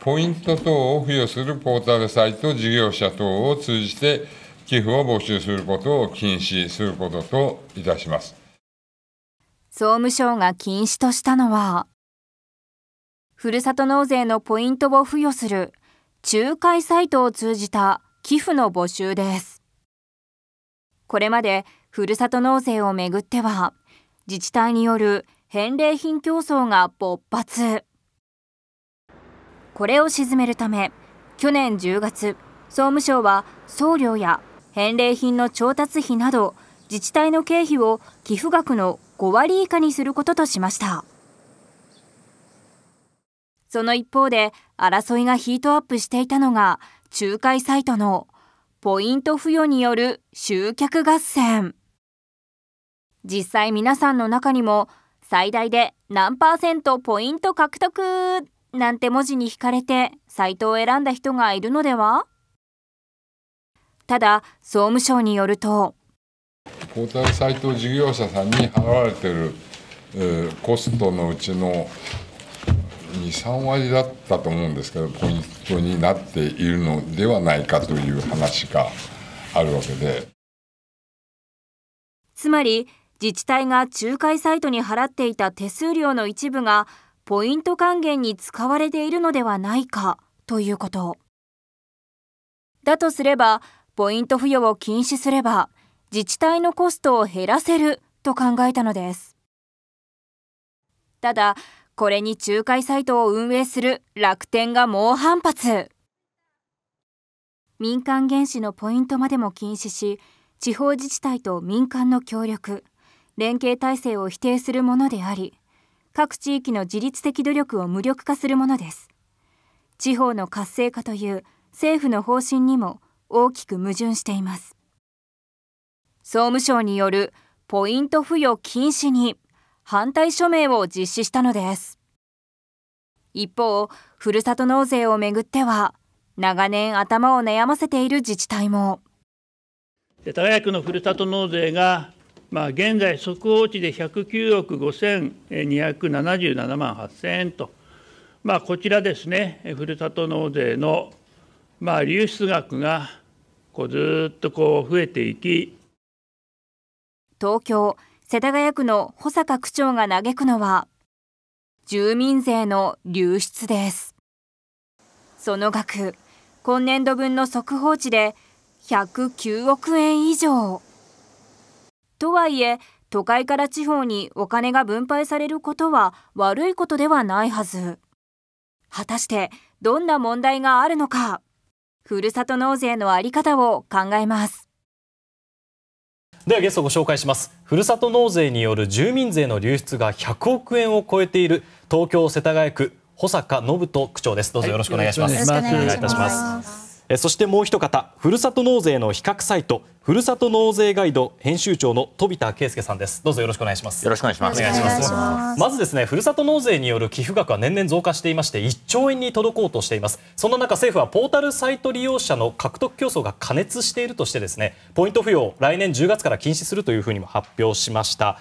ポイント等を付与するポータルサイト事業者等を通じて寄付を募集することを禁止することといたします。総務省が禁止としたのは、ふるさと納税のポイントを付与する仲介サイトを通じた寄付の募集です。これまでふるさと納税をめぐっては、自治体による返礼品競争が勃発。これを鎮めるため去年10月総務省は送料や返礼品の調達費など自治体の経費を寄付額の5割以下にすることとしましたその一方で争いがヒートアップしていたのが仲介サイトのポイント付与による集客合戦実際皆さんの中にも最大で何パーセントポイント獲得なんて文字に惹かれてサイトを選んだ人がいるのではただ総務省によるとポータルサイト事業者さんに払われてる、えー、コストのうちの23割だったと思うんですけどポイントになっているのではないかという話があるわけでつまり自治体が仲介サイトに払っていた手数料の一部がポイント還元に使われているのではないかということ。だとすれば、ポイント付与を禁止すれば、自治体のコストを減らせると考えたのです。ただ、これに仲介サイトを運営する楽天が猛反発。民間原資のポイントまでも禁止し、地方自治体と民間の協力、連携体制を否定するものであり、各地域の自律的努力を無力化するものです地方の活性化という政府の方針にも大きく矛盾しています総務省によるポイント付与禁止に反対署名を実施したのです一方ふるさと納税をめぐっては長年頭を悩ませている自治体も。高谷区のふるさと納税がまあ、現在、速報値で109億5277万8000円と、まあ、こちらですね、ふるさと納税の、まあ、流出額がこうずっとこう増えていき東京・世田谷区の保坂区長が嘆くのは、住民税の流出です。その額、今年度分の速報値で109億円以上。とはいえ都会から地方にお金が分配されることは悪いことではないはず果たしてどんな問題があるのかふるさと納税のあり方を考えますではゲストをご紹介しますふるさと納税による住民税の流出が100億円を超えている東京世田谷区保坂信人区長ですどうぞよろしくお願いします、はい、よろしくお願いいたしますそして、もう一方ふるさと納税の比較サイトふるさと納税ガイド編集長の飛田圭介さんです。どうぞよろしくお願いします。よろしくお願いします。ますまずですね、ふるさと納税による寄付額は年々増加していまして、1兆円に届こうとしています。そんな中、政府はポータルサイト利用者の獲得競争が過熱しているとしてですね、ポイント付与を来年10月から禁止するというふうにも発表しました。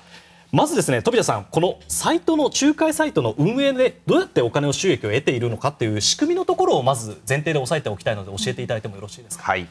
まずですね飛田さん、このサイトの仲介サイトの運営でどうやってお金を収益を得ているのかという仕組みのところをまず前提で押さえておきたいので教えていただいてもよろしいですか。はい、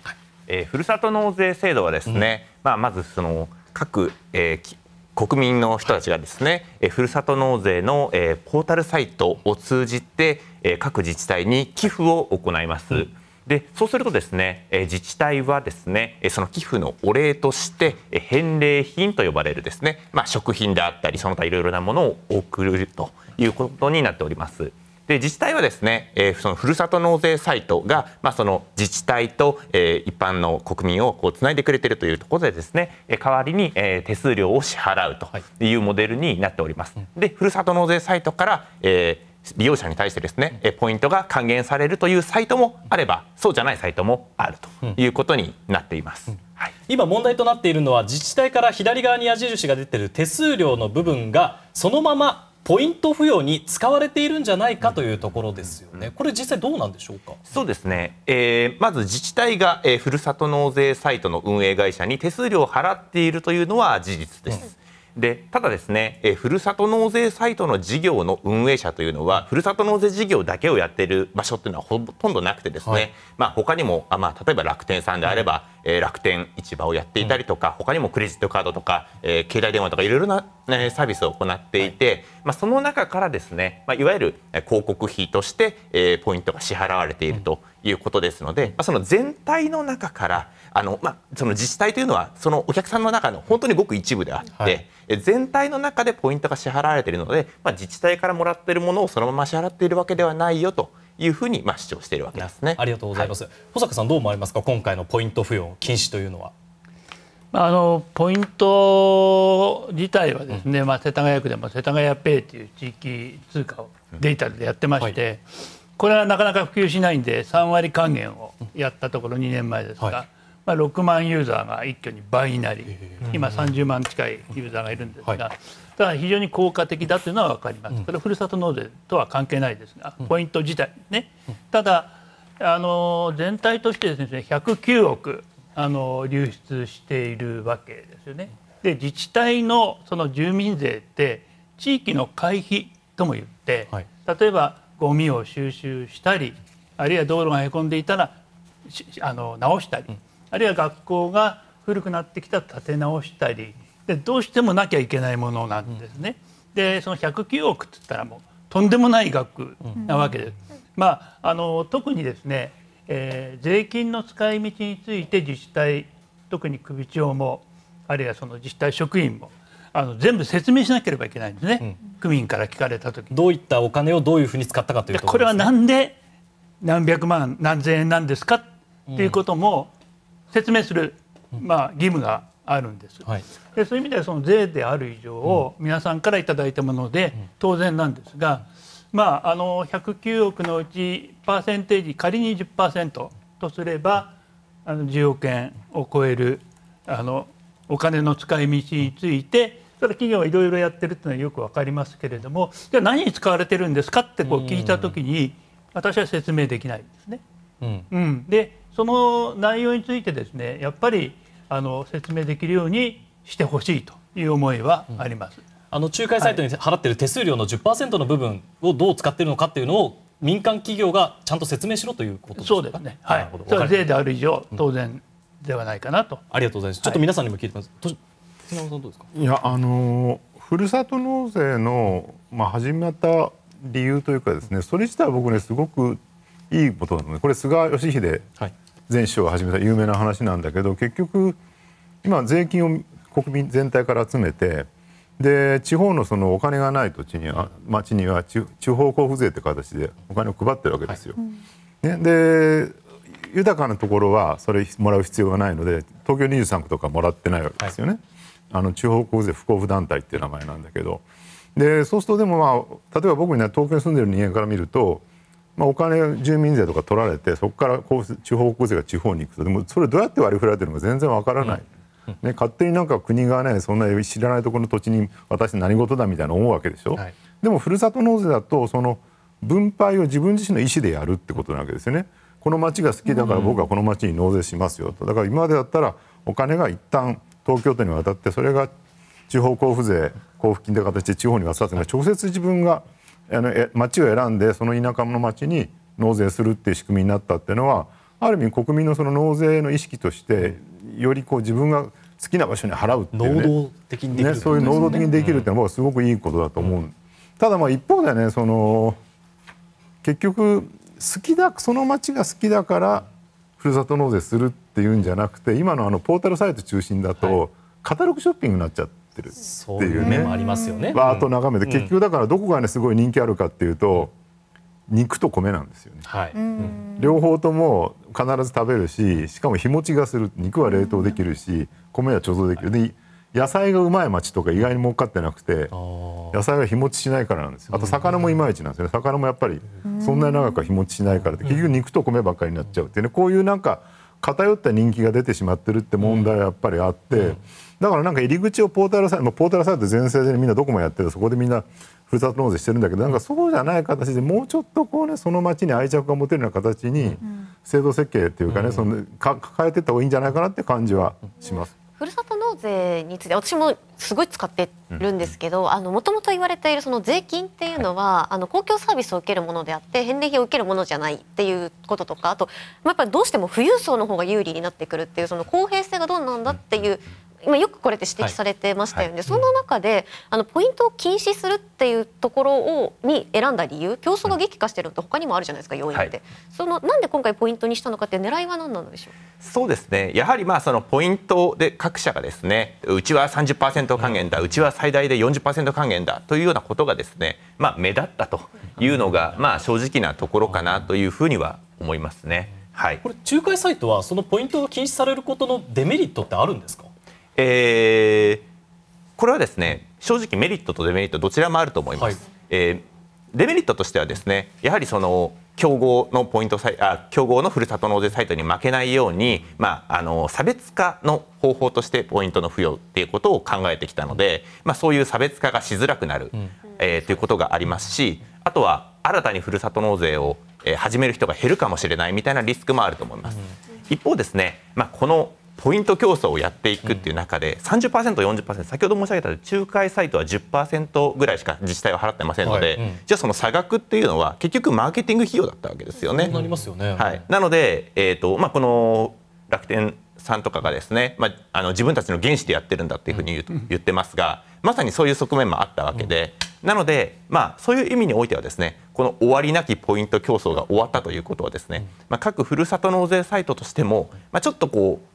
えー、ふるさと納税制度はですね、うん、まあ、まずその各、えー国民の人たちがですね、えふるさと納税の、えー、ポータルサイトを通じて、えー、各自治体に寄付を行います。うんでそうするとですね、え自治体はですね、えその寄付のお礼として、え返礼品と呼ばれるですね、まあ、食品であったりその他いろいろなものを送るということになっております。で自治体はですね、えー、そのふるさと納税サイトが、まあ、その自治体と、えー、一般の国民をこうつないでくれているというところでですね代わりに、えー、手数料を支払うというモデルになっております。でふるさと納税サイトから、えー利用者に対してですね、えポイントが還元されるというサイトもあればそうじゃないサイトもあるということになっています。うんはい、今問題となっているのは自治体から左側に矢印が出ている手数料の部分がそのままポイント付与に使われているんじゃないかというところですよね、これ、実際どうなんでしょうかそうですね、えー、まず自治体が、えー、ふるさと納税サイトの運営会社に手数料を払っているというのは事実です。うんでただですね、えふるさと納税サイトの事業の運営者というのはふるさと納税事業だけをやっている場所っていうのはほとんどなくてですね、はい、まあ、他にもあ、まあ、例えば楽天さんであれば、はいえー、楽天市場をやっていたりとか、うん、他にもクレジットカードとか、えー、携帯電話とかいろいろな、ね、サービスを行っていて、はい、まあ、その中からですね、まあ、いわゆる広告費として、えー、ポイントが支払われているということですので、うん、まあ、その全体の中からあの、まあ、その自治体というのはそのお客さんの中の本当にごく一部であって、はい、全体の中でポイントが支払われているので、まあ、自治体からもらっているものをそのまま支払っているわけではないよと。いうふうにまあ主張しているわけですね。ありがとうございます。はい、保坂さんどう思われますか今回のポイント付与禁止というのは。まああのポイント自体はですね、うん、まあ、世田谷区でも世田谷ペイという地域通貨をデジタルでやってまして、うんはい、これはなかなか普及しないんで三割還元をやったところ二年前ですが、はい、まあ、6万ユーザーが一挙に倍になり、今、30万近いユーザーがいるんですが、ただ非常に効果的だというのは分かります、これはふるさと納税とは関係ないですが、ポイント自体ね、ただ、あの全体としてです、ね、109億あの流出しているわけですよね。で自治体のその住民税って地域の会費とも言って、例えばゴミを収集したりあるいは道路がへこんでいたらあの直したり、あるいは学校が古くなってきた建て直したりでどうしてもなきゃいけないものなんですね。でその109億って言ったらもうとんでもない額なわけです。まあ、あの特にですね、えー、税金の使い道について自治体特に首長もあるいはその自治体職員もあの全部説明しなければいけないんですね、うん、区民から聞かれた時どういったお金をどういうふうに使ったかというこ、ね,、れは何で何百万何千円なんですかっていうことも、説明する、まあ、義務があるんです、はい、でそういう意味ではその税である以上を皆さんから頂いたもので当然なんですが、まあ、あの109億のうちパーセンテージ仮に10%とすればあの10億円を超えるあのお金の使い道についてそれ企業はいろいろやってるっていうのはよく分かりますけれどもじゃあ何に使われてるんですかってこう聞いた時に私は説明できないんですね。うん、うん、でその内容についてですねやっぱりあの説明できるようにしてほしいという思いはあります、うん、あの仲介サイトに払っている手数料の10%の部分をどう使っているのかというのを民間企業がちゃんと説明しろということですそうですね、はい、それは税である以上、当然ではないかなと、うん、ありがとうございます、ちょっと皆さんにも聞いてます、はい、手さんどうですかいやあのふるさと納税の、まあ、始めた理由というかですねそれ自体は僕ねすごくいいことなのでこれ菅義偉前首相が始めた有名な話なんだけど結局今税金を国民全体から集めてで地方のそのお金がない土地には町には地方交付税という形でお金を配ってるわけですよ。はいうん、ね、で豊かなところはそれもらう必要がないので東京23区とかもらってないわけですよね。はい、あの地方交付税不交付団体っていう名前なんだけどでそうするとでも、まあ、例えば僕みたいな東京に住んでる人間から見るとまあ、お金住民税とか取られてそこから地方交税が地方に行くとでもそれどうやって割り振られてるのか全然わからない、ね、勝手になんか国がねそんな知らないところの土地に私何事だみたいな思うわけでしょ、はい、でもふるさと納税だとその分配を自分自身の意思でやるってことなわけですよねこの町が好きだから僕はこの町に納税しますよとだから今までだったらお金が一旦東京都に渡ってそれが地方交付税交付金という形で地方に渡すのが直接自分が町を選んでその田舎の町に納税するっていう仕組みになったっていうのはある意味、国民の納税の意識としてより自分が好きな場所に払うていう能動的にできるっていうのはすごくいいことだと思うただ、まあ一方でね結局その町が好きだからふるさと納税するっていうんじゃなくて今のポータルサイト中心だとカタログショッピングになっちゃって。ってるっていうね、もありますよねわーッと眺めて、うん、結局だからどこがねすごい人気あるかっていうと、肉と米なんですよね、はい、両方とも必ず食べるししかも日持ちがする肉は冷凍できるし米は貯蔵できる、はい、で野菜がうまい町とか意外に儲かってなくて野菜は日持ちしないからなんですよあと魚もいまいちなんですよね魚もやっぱりそんなに長くは日持ちしないからって結局肉と米ばっかりになっちゃうっていうねこういうなんか偏った人気が出てしまってるって問題はやっぱりあって。だからなんか入り口をポータルサイト、まあ、ポータルサイト全盛でみんなどこもやってるそこでみんなふるさと納税してるんだけどなんかそうじゃない形でもうちょっとこうねその町に愛着が持てるような形に制度設計っていうかね、うん、そのか抱えていった方がいいんじゃないかなって感じはします。うん、ふるさと納税について私もすごい使ってるんですけどもともと言われているその税金っていうのは、はい、あの公共サービスを受けるものであって返礼品を受けるものじゃないっていうこととかあと、まあ、やっぱりどうしても富裕層の方が有利になってくるっていうその公平性がどうなんだっていう。うん今よくこれって指摘されてましたよね、はいはい、そんな中であのポイントを禁止するっていうところをに選んだ理由競争が激化してるのって他にもあるじゃないですか要因って、はい、そのなんで今回ポイントにしたのかって狙いは何なんでしょうそうですねやはりまあそのポイントで各社がですねうちは30%還元だ、うちは最大で40%還元だというようなことがですね、まあ、目立ったというのが、まあ、正直なところかなというふうには思いますね。はい、これ仲介サイトはそのポイントが禁止されることのデメリットってあるんですかえー、これはですね正直メリットとデメリットどちらもあると思います。はい、えー、デメリットとしてはですねやはりその競合のポイントあ競合のふるさと納税サイトに負けないように、まあ、あの差別化の方法としてポイントの付与っていうことを考えてきたので、まあ、そういう差別化がしづらくなる、うん、えー、ということがありますしあとは新たにふるさと納税を、え始める人が減るかもしれないみたいなリスクもあると思います。うん、一方ですね、まあ、このポイント競争をやっていくっていう中で30%、40%先ほど申し上げた仲介サイトは10%ぐらいしか自治体は払ってませんので、はいうん、じゃあその差額っていうのは結局マーケティング費用だったわけですよね。なりますよね、はい、なので、えーとまあ、この楽天さんとかがですね、まあ、あの自分たちの原資でやってるんだっていうふうに言,、う言ってますがまさにそういう側面もあったわけで、うん、なので、まあ、そういう意味においてはですねこの終わりなきポイント競争が終わったということはですね、まあ、各ふるさと納税サイトとしても、まあ、ちょっとこう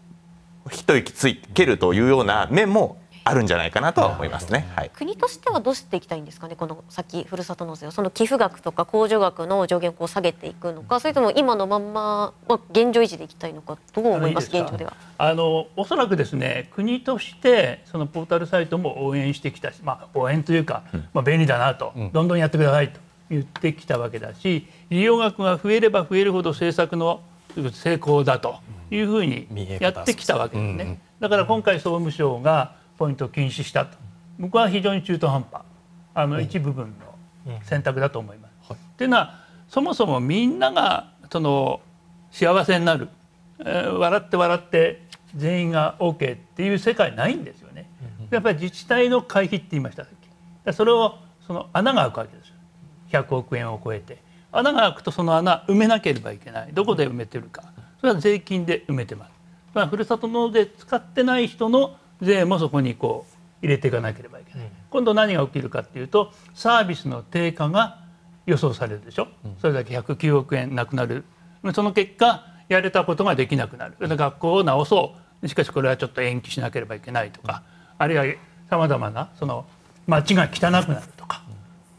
一息ついけるというような面もあるんじゃないかなとは思いますね、はい、国としてはどうしていきたいんですかね、この先、ふるさと納税を、その寄付額とか控除額の上限を下げていくのか、それとも今のまんま、まあ、現状維持でいきたいのか、どう思います、いい現状ではあのおそらくですね、国としてそのポータルサイトも応援してきたし、まあ、応援というか、まあ、便利だなと、うん、どんどんやってくださいと言ってきたわけだし、利用額が増えれば増えるほど政策の成功だというふうにやってきたわけですね、だから今回総務省がポイントを禁止したと僕は非常に中途半端あの一部分の選択だと思います。と、い、ていうのはそもそもみんながその幸せになる、笑って笑って全員が OK っていう世界ないんですよね。やっぱり自治体の会費って言いましたそれをその穴が開くわけですよ100億円を超えて穴が開くとその穴埋めなければいけないどこで埋めてるかそれは税金で埋めてます、まあ、ふるさと納税使ってない人の税もそこにこう入れていかなければいけない、うん、今度何が起きるかっていうとサービスの低下が予想されるでしょ、うん、それだけ109億円なくなるその結果やれたことができなくなる学校を直そうしかしこれはちょっと延期しなければいけないとか、うん、あるいはさまざまなその街が汚くなるとか、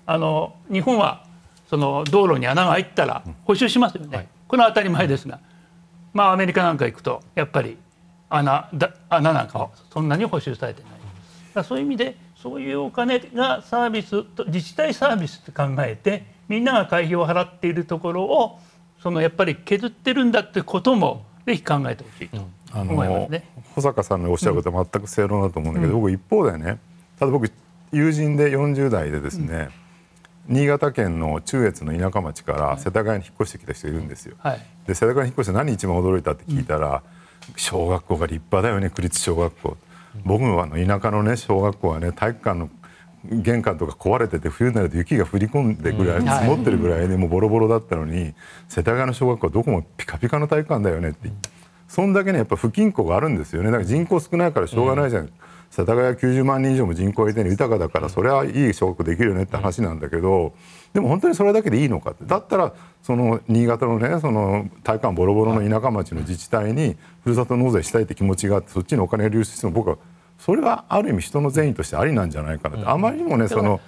あの日本はその道路に穴が入ったら補修しますよね、はい、これは当たり前ですが、まあ、アメリカなんか行くとやっぱり穴だ穴なんかそんなに補修されてないだそういう意味でそういうお金がサービス自治体サービスと考えてみんなが会費を払っているところをそのやっぱり削ってるんだってこともぜひ考えてほしいと思保坂さんのおっしゃることは全く正論だと思うんだけど、うん、僕一方でねただ僕友人で40代でですね、うん新潟県の中越の田舎町から世田谷に引っ越してきた人いるんですよ。はい、で世田谷に引っ越して何一番驚いたって聞いたら、うん、小学校が立派だよね区立小学校。僕はあの田舎のね小学校はね体育館の玄関とか壊れてて冬になると雪が降り込んでぐらい積もってるぐらいでもうボロボロだったのに世田谷の小学校はどこもピカピカの体育館だよねってそんだけねやっぱ不均衡があるんですよねだから人口少ないからしょうがないじゃないですか。世田谷90万人以上も人口がいて、豊かだからそれはいい証拠できるよねって話なんだけどでも本当にそれだけでいいのかってだったらその新潟のねその体感ボロボロの田舎町の自治体にふるさと納税したいって気持ちがあってそっちにお金流出しても僕はそれはある意味人の善意としてありなんじゃないかなって、あまりにもねその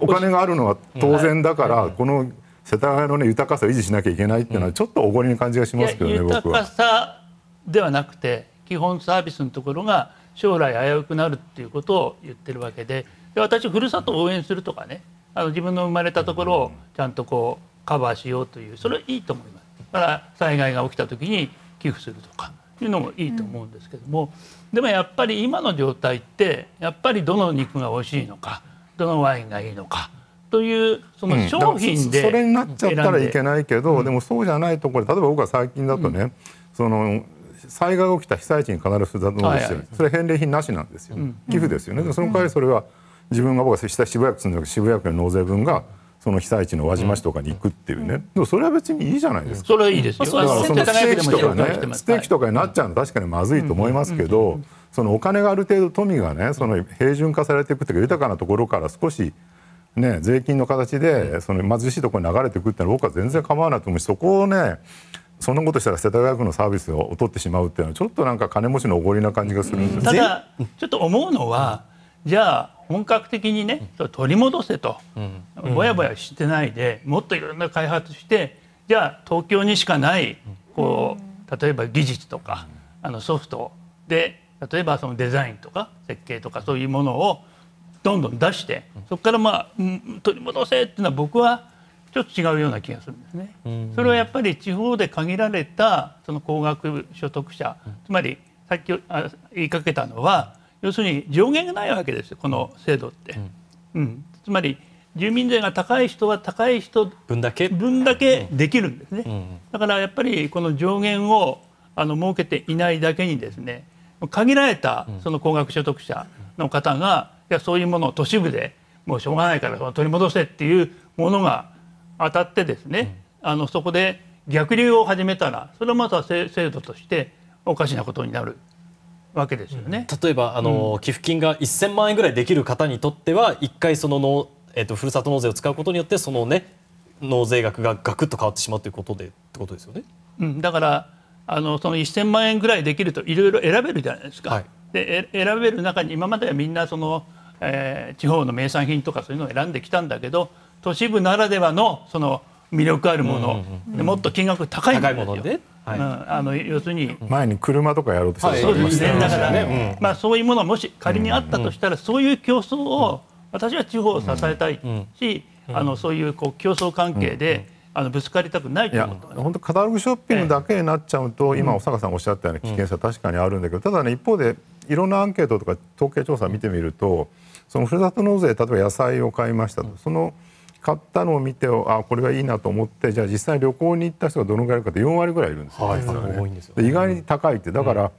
お金があるのは当然だから、この世田谷の、ね、豊かさを維持しなきゃいけないっていうのはちょっとおごりな感じがしますけどね、僕は。ではなくて基本サービスのところが将来危うくなるっていうことを言ってるわけでで私ふるさとを応援するとかねあの自分の生まれたところをちゃんとこうカバーしようというそれはいいと思いますだから災害が起きた時に寄付するとかいうのもいいと思うんですけども、でもやっぱり今の状態ってやっぱりどの肉が美味しいのかどのワインがいいのかというその商品で、うん、それになっちゃったらいけないけど、うん、でもそうじゃないところ例えば僕は最近だとね、その災害が起きた被災地に必ず残納してる、それ返礼品なしなんですよ、ね、寄付ですよね、でその代わりそれは自分が僕は渋谷区住んでる渋谷区の納税分がその被災地の輪島市とかに行くっていうね、うん、でもそれは別にいいじゃないですか、それはいいですよだからそのステーキとかねステーキとかになっちゃうの確かにまずいと思いますけど、そのお金がある程度富がねその平準化されていくというか豊かなところから少しね、税金の形でその貧しいところに流れていくってのは僕は全然構わないと思うしそこをねそんなことしたら世田谷区のサービスを劣ってしまうっていうのはちょっとなんか金持ちのおごりな感じがするんですただちょっと思うのはじゃあ本格的にね取り戻せと、ぼやぼやしてないでもっといろんな開発してじゃあ東京にしかないこう例えば技術とかあのソフトで例えばそのデザインとか設計とかそういうものをどんどん出してそこからまあ取り戻せっていうのは僕はちょっと違うような気がするんですね。それはやっぱり地方で限られたその高額所得者、つまりさっき言いかけたのは要するに上限がないわけですよこの制度って。うん、つまり住民税が高い人は高い人分だけ分だけできるんですね、うんうん、だからやっぱりこの上限をあの設けていないだけにですね限られたその高額所得者の方が、いやそういうものを都市部でもうしょうがないから取り戻せっていうものが当たってですね、あのそこで逆流を始めたらそれはまた制度としておかしなことになるわけですよね。例えばあの、うん、寄付金が1000万円ぐらいできる方にとっては1回そのの、えーと、とふるさと納税を使うことによってそのね納税額がガクッと変わってしまうということでってことですよね。うん、だからあのその1000万円ぐらいできるといろいろ選べるじゃないですか。はい、で選べる中に今まではみんなその、えー、地方の名産品とかそういうのを選んできたんだけど都市部ならではのその魅力あるもの、うんうん、もっと金額高いものではいうん、あの要するに前に車とかやろうとして、はい、そからね、うん、まあ、そういうものはもし仮にあったとしたら、うん、そういう競争を私は地方を支えたいし、あのそういうこう競争関係で、あのぶつかりたくないということ本当カタログショッピングだけになっちゃうと、ええ、今、小坂さんおっしゃったような危険さ確かにあるんだけどただね一方でいろんなアンケートとか統計調査を見てみるとそのふるさと納税例えば野菜を買いましたとその。買ったのを見てあこれはいいなと思ってじゃあ実際旅行に行った人がどのぐらいいるかって4割ぐらいいるんですよ、ね、はい、意外に高いってだから、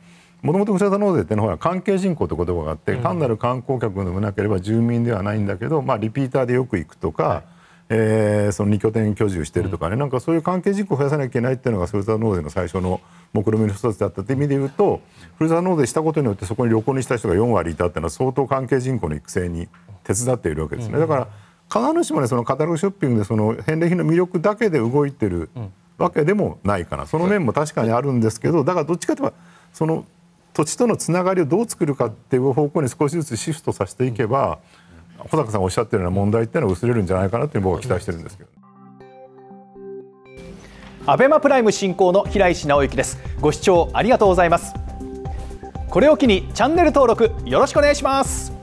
もともとふるさと納税っていうのは関係人口って言葉があって、単なる観光客でもなければ住民ではないんだけど、まあ、リピーターでよく行くとか、はい、えー、その2拠点居住してるとかね、うん、なんかそういう関係人口を増やさなきゃいけないっていうのがふるさと納税の最初の目論見の一つだったという意味で言うとふるさと納税したことによってそこに旅行にした人が4割いたっていうのは相当関係人口の育成に手伝っているわけですね。だから必ずしも、ね、そのカタログショッピングでその返礼品の魅力だけで動いてるわけでもないかな、その面も確かにあるんですけどだからどっちかといえばその土地とのつながりをどう作るかっていう方向に少しずつシフトさせていけば、小坂さんがおっしゃってるような問題っていうのは薄れるんじゃないかなって僕は期待してるんですけど。アベマプライム進行の平石直之ですご視聴ありがとうございますこれを機にチャンネル登録よろしくお願いします